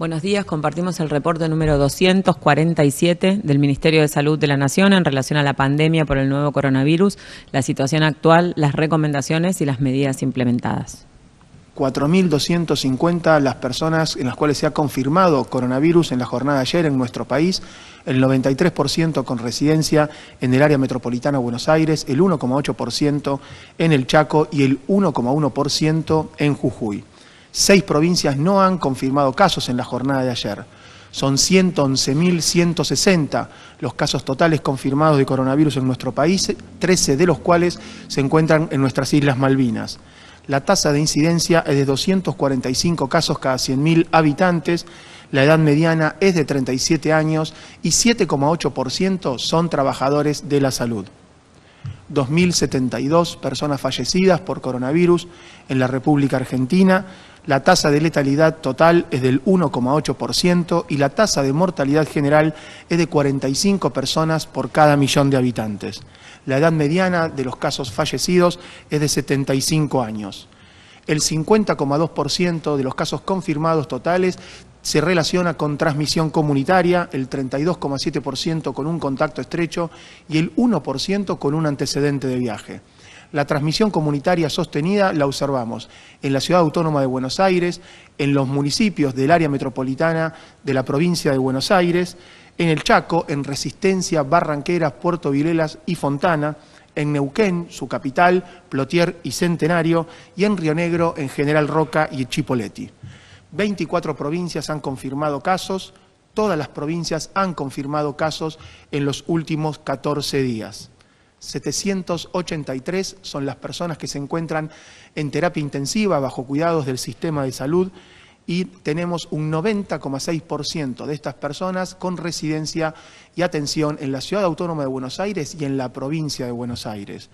Buenos días, compartimos el reporte número 247 del Ministerio de Salud de la Nación en relación a la pandemia por el nuevo coronavirus, la situación actual, las recomendaciones y las medidas implementadas. 4.250 las personas en las cuales se ha confirmado coronavirus en la jornada de ayer en nuestro país, el 93% con residencia en el área metropolitana de Buenos Aires, el 1,8% en el Chaco y el 1,1% en Jujuy. Seis provincias no han confirmado casos en la jornada de ayer. Son 111.160 los casos totales confirmados de coronavirus en nuestro país, 13 de los cuales se encuentran en nuestras Islas Malvinas. La tasa de incidencia es de 245 casos cada 100.000 habitantes, la edad mediana es de 37 años y 7,8% son trabajadores de la salud. 2.072 personas fallecidas por coronavirus en la República Argentina, la tasa de letalidad total es del 1,8% y la tasa de mortalidad general es de 45 personas por cada millón de habitantes. La edad mediana de los casos fallecidos es de 75 años. El 50,2% de los casos confirmados totales se relaciona con transmisión comunitaria, el 32,7% con un contacto estrecho y el 1% con un antecedente de viaje. La transmisión comunitaria sostenida la observamos en la Ciudad Autónoma de Buenos Aires, en los municipios del área metropolitana de la provincia de Buenos Aires, en el Chaco, en Resistencia, Barranqueras, Puerto Vilelas y Fontana, en Neuquén, su capital, Plotier y Centenario, y en Río Negro, en General Roca y Chipoleti. 24 provincias han confirmado casos, todas las provincias han confirmado casos en los últimos 14 días. 783 son las personas que se encuentran en terapia intensiva bajo cuidados del sistema de salud y tenemos un 90,6% de estas personas con residencia y atención en la Ciudad Autónoma de Buenos Aires y en la provincia de Buenos Aires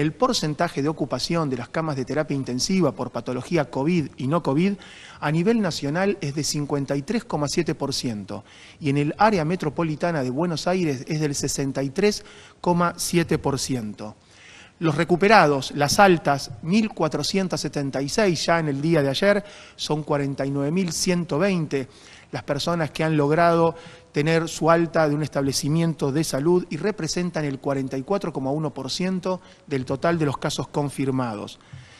el porcentaje de ocupación de las camas de terapia intensiva por patología COVID y no COVID a nivel nacional es de 53,7% y en el área metropolitana de Buenos Aires es del 63,7%. Los recuperados, las altas, 1.476 ya en el día de ayer, son 49.120 las personas que han logrado tener su alta de un establecimiento de salud y representan el 44,1% del total de los casos confirmados.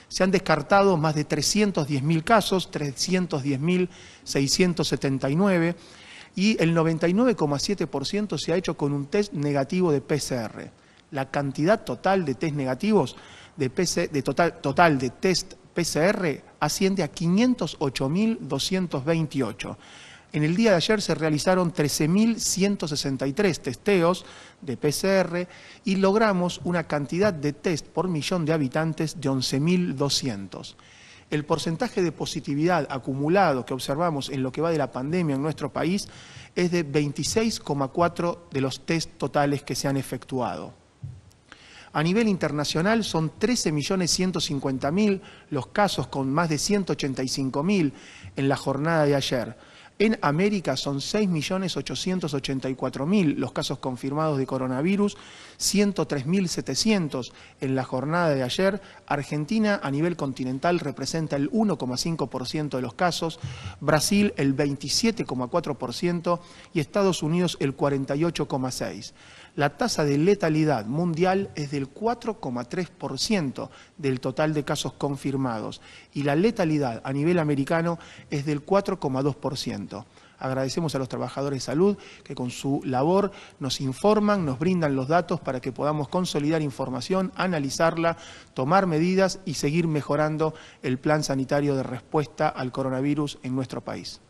Se han descartado más de 310.000 casos, 310.679, y el 99,7% se ha hecho con un test negativo de PCR. La cantidad total de test negativos, de, de total de test PCR, asciende a 508.228 en el día de ayer se realizaron 13.163 testeos de PCR y logramos una cantidad de test por millón de habitantes de 11.200. El porcentaje de positividad acumulado que observamos en lo que va de la pandemia en nuestro país es de 26,4 de los test totales que se han efectuado. A nivel internacional son 13.150.000 los casos con más de 185.000 en la jornada de ayer en América son 6.884.000 los casos confirmados de coronavirus, 103.700 en la jornada de ayer. Argentina a nivel continental representa el 1,5% de los casos, Brasil el 27,4% y Estados Unidos el 48,6%. La tasa de letalidad mundial es del 4,3% del total de casos confirmados y la letalidad a nivel americano es del 4,2%. Agradecemos a los trabajadores de salud que con su labor nos informan, nos brindan los datos para que podamos consolidar información, analizarla, tomar medidas y seguir mejorando el plan sanitario de respuesta al coronavirus en nuestro país.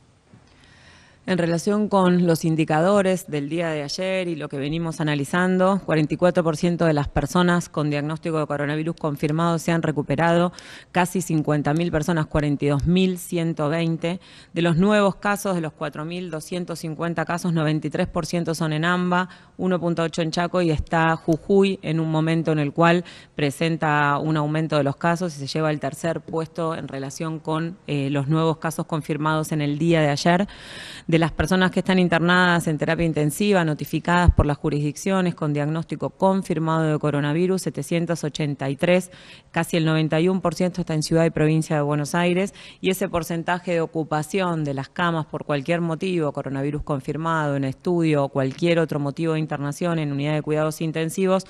En relación con los indicadores del día de ayer y lo que venimos analizando, 44% de las personas con diagnóstico de coronavirus confirmado se han recuperado, casi 50.000 personas, 42.120. De los nuevos casos, de los 4.250 casos, 93% son en AMBA, 1.8 en Chaco y está Jujuy en un momento en el cual presenta un aumento de los casos y se lleva el tercer puesto en relación con eh, los nuevos casos confirmados en el día de ayer de las personas que están internadas en terapia intensiva, notificadas por las jurisdicciones con diagnóstico confirmado de coronavirus, 783, casi el 91% está en ciudad y provincia de Buenos Aires, y ese porcentaje de ocupación de las camas por cualquier motivo, coronavirus confirmado, en estudio o cualquier otro motivo de internación en unidad de cuidados intensivos,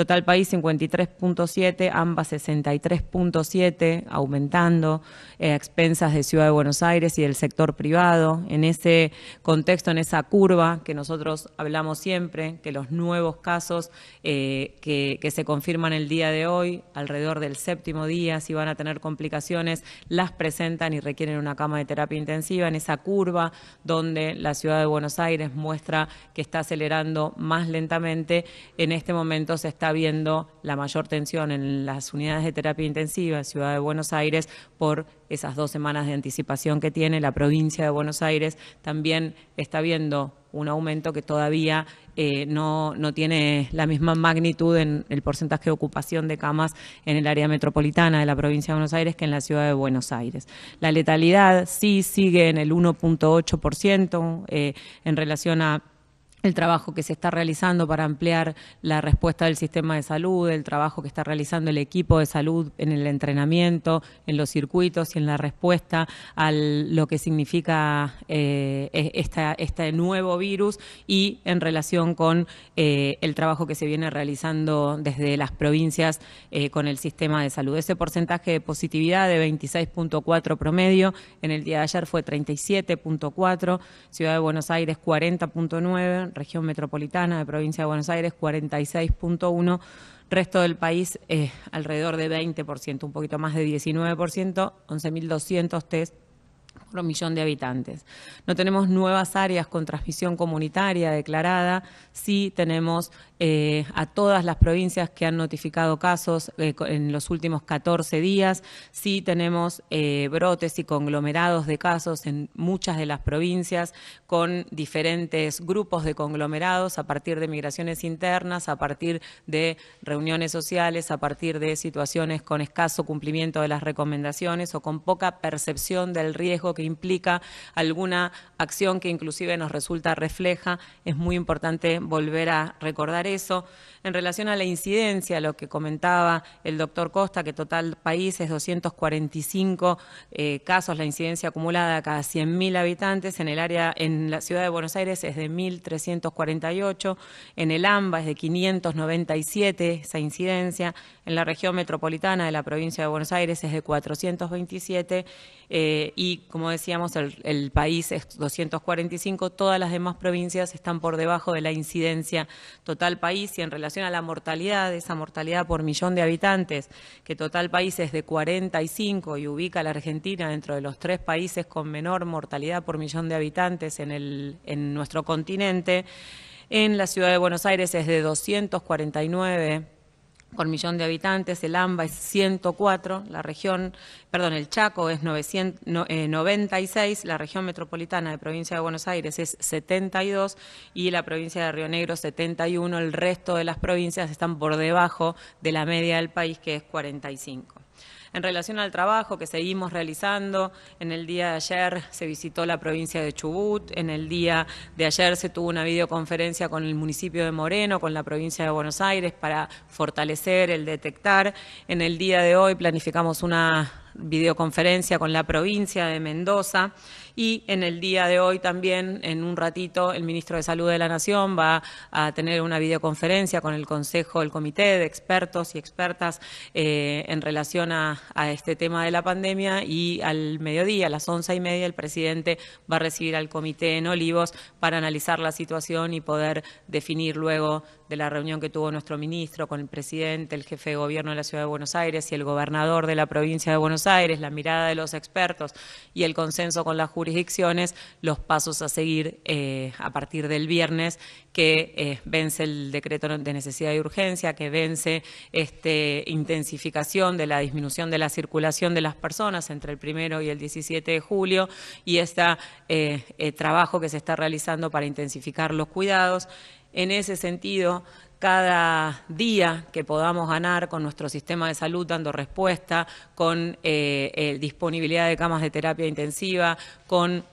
Total país 53.7, ambas 63.7, aumentando, eh, expensas de Ciudad de Buenos Aires y del sector privado. En ese contexto, en esa curva que nosotros hablamos siempre, que los nuevos casos eh, que, se confirman el día de hoy, alrededor del séptimo día, si van a tener complicaciones, las presentan y requieren una cama de terapia intensiva. En esa curva donde la Ciudad de Buenos Aires muestra que está acelerando más lentamente, en este momento se está Viendo la mayor tensión en las unidades de terapia intensiva en Ciudad de Buenos Aires por esas dos semanas de anticipación que tiene la provincia de Buenos Aires, también está viendo un aumento que todavía eh, no, no, tiene la misma magnitud en el porcentaje de ocupación de camas en el área metropolitana de la provincia de Buenos Aires que en la ciudad de Buenos Aires. La letalidad sí sigue en el 1.8% eh, en relación a el trabajo que se está realizando para ampliar la respuesta del sistema de salud, el trabajo que está realizando el equipo de salud en el entrenamiento, en los circuitos y en la respuesta a lo que significa eh, e-, esta, este nuevo virus y en relación con eh, el trabajo que se viene realizando desde las provincias eh, con el sistema de salud. Ese porcentaje de positividad de 26.4 promedio, en el día de ayer fue 37.4, Ciudad de Buenos Aires 40.9, región metropolitana de provincia de Buenos Aires 46.1%, resto del país es eh, alrededor de 20%, un poquito más de 19%, 11.200 test millón de habitantes. No tenemos nuevas áreas con transmisión comunitaria declarada, sí tenemos eh, a todas las provincias que han notificado casos eh, en los últimos 14 días, sí tenemos eh, brotes y conglomerados de casos en muchas de las provincias con diferentes grupos de conglomerados a partir de migraciones internas, a partir de reuniones sociales, a partir de situaciones con escaso cumplimiento de las recomendaciones o con poca percepción del riesgo que implica alguna acción que inclusive nos resulta refleja, es muy importante volver a recordar eso. En relación a la incidencia, lo que comentaba el doctor Costa, que total país es 245 eh, casos, la incidencia acumulada cada 100.000 habitantes, en el área, en la ciudad de Buenos Aires es de 1.348, en el AMBA es de 597 esa incidencia, en la región metropolitana de la provincia de Buenos Aires es de 427 eh, y, como decíamos, el, el país es 245, todas las demás provincias están por debajo de la incidencia total país y en relación a la mortalidad, esa mortalidad por millón de habitantes, que total país es de 45 y ubica a la Argentina dentro de los tres países con menor mortalidad por millón de habitantes en, el, en nuestro continente, en la ciudad de Buenos Aires es de 249 con millón de habitantes, el AMBA es 104, la región, perdón, el Chaco es 96, eh, la región metropolitana de provincia de Buenos Aires es 72 y la provincia de Río Negro 71, el resto de las provincias están por debajo de la media del país que es 45. En relación al trabajo que seguimos realizando, en el día de ayer se visitó la provincia de Chubut, en el día de ayer se tuvo una videoconferencia con el municipio de Moreno, con la provincia de Buenos Aires, para fortalecer el detectar. En el día de hoy planificamos una videoconferencia con la provincia de Mendoza y en el día de hoy también, en un ratito, el ministro de Salud de la Nación va a tener una videoconferencia con el Consejo, el Comité de Expertos y Expertas eh, en relación a, a, este tema de la pandemia y al mediodía, a las once y media, el presidente va a recibir al Comité en Olivos para analizar la situación y poder definir luego de la reunión que tuvo nuestro ministro con el presidente, el jefe de gobierno de la Ciudad de Buenos Aires y el gobernador de la provincia de Buenos Aires, la mirada de los expertos y el consenso con las jurisdicciones, los pasos a seguir eh, a partir del viernes que eh, vence el decreto de necesidad y urgencia, que vence este, intensificación de la disminución de la circulación de las personas entre el primero y el 17 de julio y este trabajo que se está realizando para intensificar los cuidados. En ese sentido, cada día que podamos ganar con nuestro sistema de salud dando respuesta, con eh, eh disponibilidad de camas de terapia intensiva, con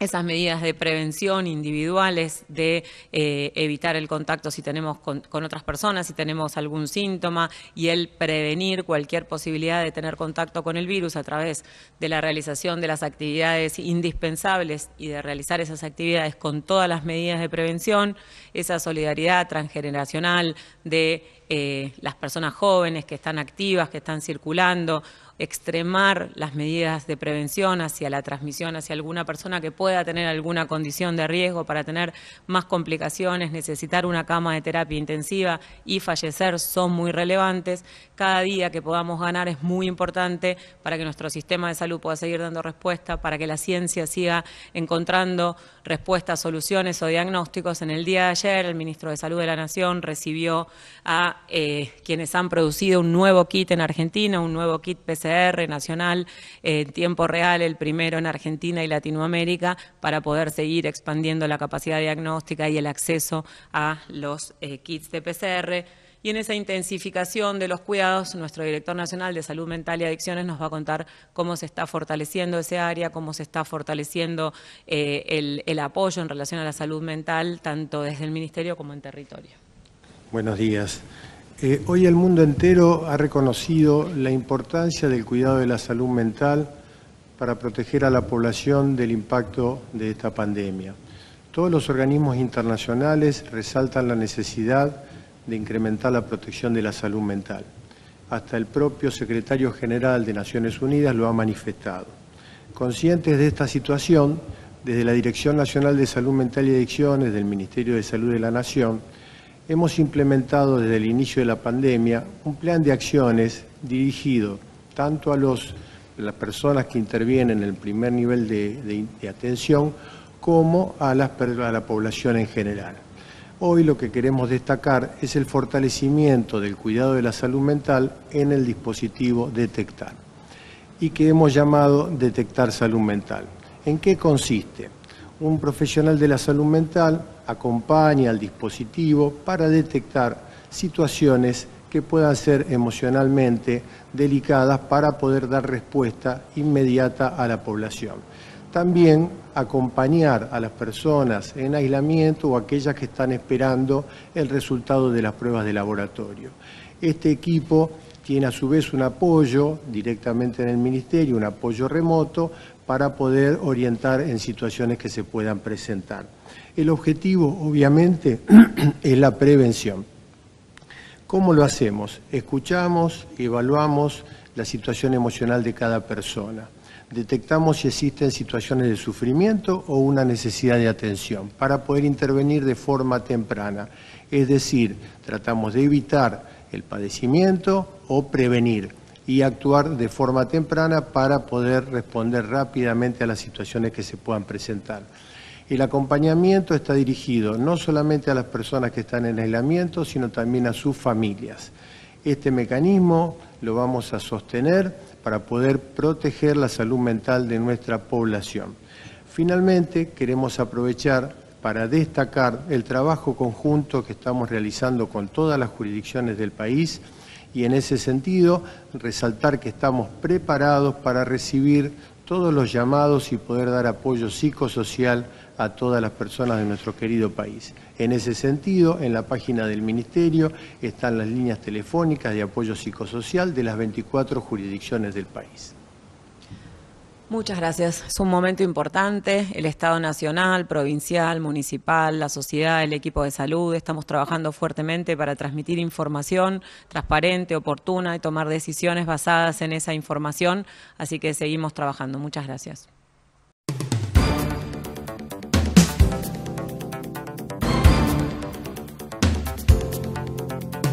esas medidas de prevención individuales, de eh, evitar el contacto si tenemos con, con, otras personas, si tenemos algún síntoma, y el prevenir cualquier posibilidad de tener contacto con el virus a través de la realización de las actividades indispensables y de realizar esas actividades con todas las medidas de prevención, esa solidaridad transgeneracional de eh, las personas jóvenes que están activas, que están circulando, extremar las medidas de prevención hacia la transmisión hacia alguna persona que pueda tener alguna condición de riesgo para tener más complicaciones, necesitar una cama de terapia intensiva y fallecer son muy relevantes. Cada día que podamos ganar es muy importante para que nuestro sistema de salud pueda seguir dando respuesta, para que la ciencia siga encontrando respuestas, soluciones o diagnósticos. En el día de ayer, el ministro de Salud de la Nación recibió a eh, quienes han producido un nuevo kit en Argentina, un nuevo kit PCR nacional eh, en tiempo real, el primero en Argentina y Latinoamérica, para poder seguir expandiendo la capacidad diagnóstica y el acceso a los eh, kits de PCR. Y en esa intensificación de los cuidados, nuestro director nacional de Salud Mental y Adicciones nos va a contar cómo se está fortaleciendo ese área, cómo se está fortaleciendo eh, el, apoyo en relación a la salud mental, tanto desde el Ministerio como en territorio. Buenos días. Eh, hoy el mundo entero ha reconocido la importancia del cuidado de la salud mental para proteger a la población del impacto de esta pandemia. Todos los organismos internacionales resaltan la necesidad de incrementar la protección de la salud mental. Hasta el propio secretario general de Naciones Unidas lo ha manifestado. Conscientes de esta situación, desde la Dirección Nacional de Salud Mental y Adicciones del Ministerio de Salud de la Nación, hemos implementado desde el inicio de la pandemia un plan de acciones dirigido tanto a las personas que intervienen en el primer nivel de, atención como a la población en general. Hoy lo que queremos destacar es el fortalecimiento del cuidado de la salud mental en el dispositivo Detectar y que hemos llamado Detectar Salud Mental. ¿En qué consiste? Un profesional de la salud mental acompaña al dispositivo para detectar situaciones que puedan ser emocionalmente delicadas para poder dar respuesta inmediata a la población también acompañar a las personas en aislamiento o aquellas que están esperando el resultado de las pruebas de laboratorio. Este equipo tiene a su vez un apoyo directamente en el Ministerio, un apoyo remoto para poder orientar en situaciones que se puedan presentar. El objetivo, obviamente, es la prevención. ¿Cómo lo hacemos? Escuchamos, evaluamos la situación emocional de cada persona detectamos si existen situaciones de sufrimiento o una necesidad de atención para poder intervenir de forma temprana. Es decir, tratamos de evitar el padecimiento o prevenir y actuar de forma temprana para poder responder rápidamente a las situaciones que se puedan presentar. El acompañamiento está dirigido no solamente a las personas que están en aislamiento, sino también a sus familias. Este mecanismo lo vamos a sostener para poder proteger la salud mental de nuestra población. Finalmente, queremos aprovechar para destacar el trabajo conjunto que estamos realizando con todas las jurisdicciones del país y en ese sentido resaltar que estamos preparados para recibir todos los llamados y poder dar apoyo psicosocial a todas las personas de nuestro querido país. En ese sentido, en la página del Ministerio están las líneas telefónicas de apoyo psicosocial de las 24 jurisdicciones del país. Muchas gracias. Es un momento importante. El Estado Nacional, Provincial, Municipal, la sociedad, el equipo de salud, estamos trabajando fuertemente para transmitir información transparente, oportuna y tomar decisiones basadas en esa información. Así que seguimos trabajando. Muchas gracias.